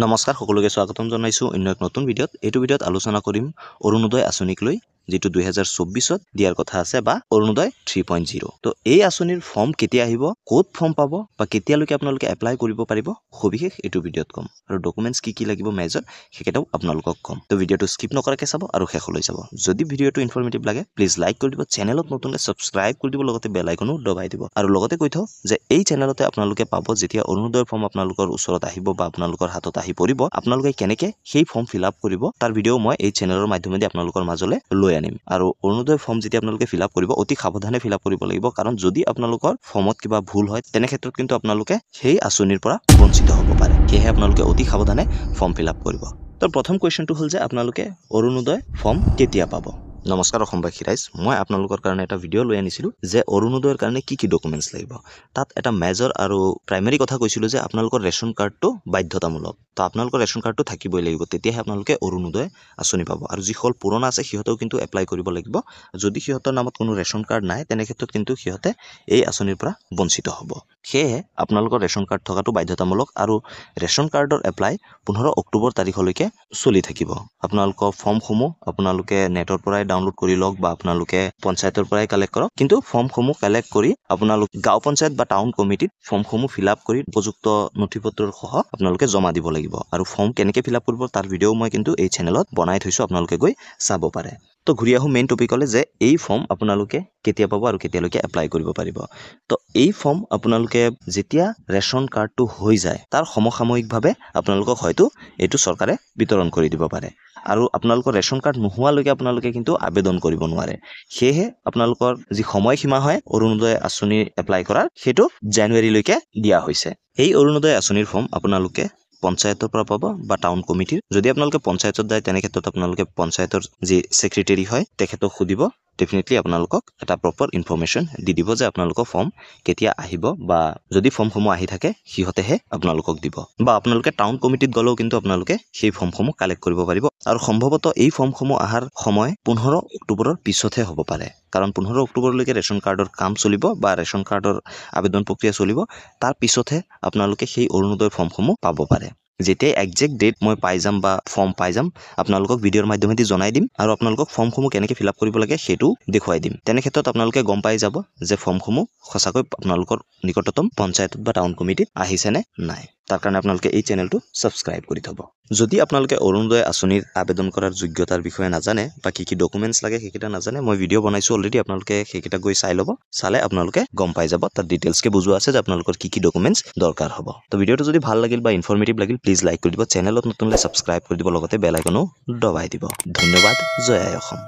নমস্কাৰ সকলোকে স্বাগতম জনাইছোঁ অন্য এক নতুন ভিডিঅ'ত এইটো ভিডিঅ'ত আলোচনা কৰিম অৰুণোদয় আঁচনিক লৈ যিটো দুহেজাৰ চৌবিছত দিয়াৰ কথা আছে বা অৰুণোদয় থ্ৰী পইণ্ট জিৰ' তো এই আঁচনিৰ ফৰ্ম কেতিয়া আহিব ক'ত ফৰ্ম পাব বা কেতিয়ালৈকে আপোনালোকে এপ্লাই কৰিব পাৰিব সবিশেষ এইটো ভিডিঅ'ত ক'ম আৰু ডকুমেণ্টছ কি কি লাগিব মেজত সেইকেইটাও আপোনালোকক ক'ম তো ভিডিঅ'টো স্কিপ নকৰাকৈ চাব আৰু শেষলৈ চাব যদি ভিডিঅ'টো ইনফৰ্মেটিভ লাগে প্লিজ লাইক কৰি দিব চেনেলত নতুনকৈ ছাবস্ক্ৰাইব কৰি দিব লগতে বেলাইকনো দবাই দিব আৰু লগতে কৈ থওঁ যে এই চেনেলতে আপোনালোকে পাব যেতিয়া অৰুণোদয়ৰ ফৰ্ম আপোনালোকৰ ওচৰত আহিব বা আপোনালোকৰ হাতত আহি পৰিব আপোনালোকে কেনেকৈ সেই ফৰ্ম ফিল আপ কৰিব তাৰ ভিডিঅ' মই এই চেনেলৰ মাধ্যমেদি আপোনালোকৰ মাজলৈ লৈ লৈ আনিম আৰু অৰুণোদয় ফৰ্ম যেতিয়া আপোনালোকে ফিল আপ কৰিব অতি সাৱধানে ফিল আপ কৰিব লাগিব কাৰণ যদি আপোনালোকৰ ফৰ্মত কিবা ভুল হয় তেনে ক্ষেত্ৰত কিন্তু আপোনালোকে সেই আঁচনিৰ পৰা বঞ্চিত হ'ব পাৰে সেয়েহে আপোনালোকে অতি সাৱধানে ফৰ্ম ফিল আপ কৰিব তো প্ৰথম কুৱেশ্যনটো হ'ল যে আপোনালোকে অৰুণোদয় ফৰ্ম কেতিয়া পাব নমস্কাৰ অসমবাসী ৰাইজ মই আপোনালোকৰ কাৰণে এটা ভিডিঅ' লৈ আনিছিলোঁ যে অৰুণোদয়ৰ কাৰণে কি কি ডকুমেণ্টছ লাগিব তাত এটা মেজৰ আৰু প্ৰাইমেৰী কথা কৈছিলোঁ যে আপোনালোকৰ ৰেচন কাৰ্ডটো বাধ্যতামূলক তো আপোনালোকৰ ৰেচন কাৰ্ডটো থাকিবই লাগিব তেতিয়াহে আপোনালোকে অৰুণোদয় আঁচনি পাব আৰু যিসকল পুৰণা আছে সিহঁতেও কিন্তু এপ্লাই কৰিব লাগিব যদি সিহঁতৰ নামত কোনো ৰেচন কাৰ্ড নাই তেনেক্ষেত্ৰত কিন্তু সিহঁতে এই আঁচনিৰ পৰা বঞ্চিত হ'ব সেয়েহে আপোনালোকৰ ৰেচন কাৰ্ড থকাটো বাধ্যতামূলক আৰু ৰেচন কাৰ্ডৰ এপ্লাই পোন্ধৰ অক্টোবৰ তাৰিখলৈকে চলি থাকিব আপোনালোকৰ ফৰ্মসমূহ আপোনালোকে নেটৰ পৰাই ডাউনলোড কৰি লওক বা আপোনালোকে পঞ্চায়তৰ পৰাই কালেক্ট কৰক কিন্তু ফৰ্মসমূহ কালেক্ট কৰি আপোনালোক গাঁও পঞ্চায়ত বা টাউন কমিটিত ফৰ্মসমূহ ফিল আপ কৰি উপযুক্ত নথি পত্ৰৰ সহ আপোনালোকে জমা দিব লাগিব আৰু ফৰ্ম কেনেকৈ ফিল আপ কৰিব তাৰ ভিডিঅ' মই কিন্তু এই চেনেলত বনাই থৈছোঁ আপোনালোকে গৈ চাব পাৰে তো ঘূৰি আহোঁ মেইন টপিকলৈ যে এই ফৰ্ম আপোনালোকে কেতিয়া পাব আৰু কেতিয়ালৈকে এপ্লাই কৰিব পাৰিব তো এই ফৰ্ম আপোনালোকে যেতিয়া ৰেচন কাৰ্ডটো হৈ যায় তাৰ সমসাময়িকভাৱে আপোনালোকক হয়তো এইটো চৰকাৰে বিতৰণ কৰি দিব পাৰে আৰু আপোনালোকৰ ৰেচন কাৰ্ড নোহোৱালৈকে আপোনালোকে কিন্তু আবেদন কৰিব নোৱাৰে সেয়েহে আপোনালোকৰ যি সময়সীমা হয় অৰুণোদয় আঁচনি এপ্লাই কৰাৰ সেইটো জানুৱাৰীলৈকে দিয়া হৈছে এই অৰুণোদয় আঁচনিৰ ফৰ্ম আপোনালোকে পঞ্চায়তৰ পৰা পাব বা টাউন কমিটিৰ যদি আপোনালোকে পঞ্চায়তত যায় তেনেক্ষেত্ৰত আপোনালোকে পঞ্চায়তৰ যি ছেক্ৰেটেৰী হয় তেখেতক সুধিব ডেফিনেটলি আপোনালোকক এটা প্ৰপাৰ ইনফৰ্মেশ্যন দি দিব যে আপোনালোকৰ ফৰ্ম কেতিয়া আহিব বা যদি ফৰ্মসমূহ আহি থাকে সিহঁতেহে আপোনালোকক দিব বা আপোনালোকে টাউন কমিটিত গ'লেও কিন্তু আপোনালোকে সেই ফৰ্মসমূহ কালেক্ট কৰিব পাৰিব আৰু সম্ভৱতঃ এই ফৰ্মসমূহ অহাৰ সময় পোন্ধৰ অক্টোবৰৰ পিছতহে হ'ব পাৰে কাৰণ পোন্ধৰ অক্টোবৰলৈকে ৰেচন কাৰ্ডৰ কাম চলিব বা ৰেচন কাৰ্ডৰ আবেদন প্ৰক্ৰিয়া চলিব তাৰ পিছতহে আপোনালোকে সেই অৰুণোদয় ফৰ্মসমূহ পাব পাৰে যেতিয়াই একজেক্ট ডেট মই পাই যাম বা ফৰ্ম পাই যাম আপোনালোকক ভিডিঅ'ৰ মাধ্যমেদি জনাই দিম আৰু আপোনালোকক ফৰ্মসমূহ কেনেকৈ ফিল আপ কৰিব লাগে সেইটো দেখুৱাই দিম তেনে ক্ষেত্ৰত আপোনালোকে গম পাই যাব যে ফৰ্মসমূহ সঁচাকৈ আপোনালোকৰ নিকটতম পঞ্চায়তত বা টাউন কমিটিত আহিছেনে নাই তাৰ কাৰণে আপোনালোকে এই চেনেলটো ছাবস্ক্ৰাইব কৰি থ'ব যদি আপোনালোকে অৰুণোদয় আঁচনিৰ আবেদন কৰাৰ যোগ্যতাৰ বিষয়ে নাজানে বা কি কি ডকুমেণ্টছ লাগে সেইকেইটা নাজানে মই ভিডিঅ' বনাইছোঁ অলৰেডি আপোনালোকে সেইকেইটা গৈ চাই ল'ব চালে আপোনালোকে গম পাই যাব তাত ডিটেইলছকৈ বুজোৱা আছে যে আপোনালোকৰ কি কি ডকুমেণ্টছ দৰকাৰ হ'ব তো ভিডিঅ'টো যদি ভাল লাগিল বা ইনফৰ্মেটিভ লাগিল প্লিজ লাইক কৰি দিব চেনেলত নতুনলৈ ছাবস্ক্ৰাইব কৰি দিব লগতে বেলাইকনো দবাই দিব ধন্যবাদ জয় অসম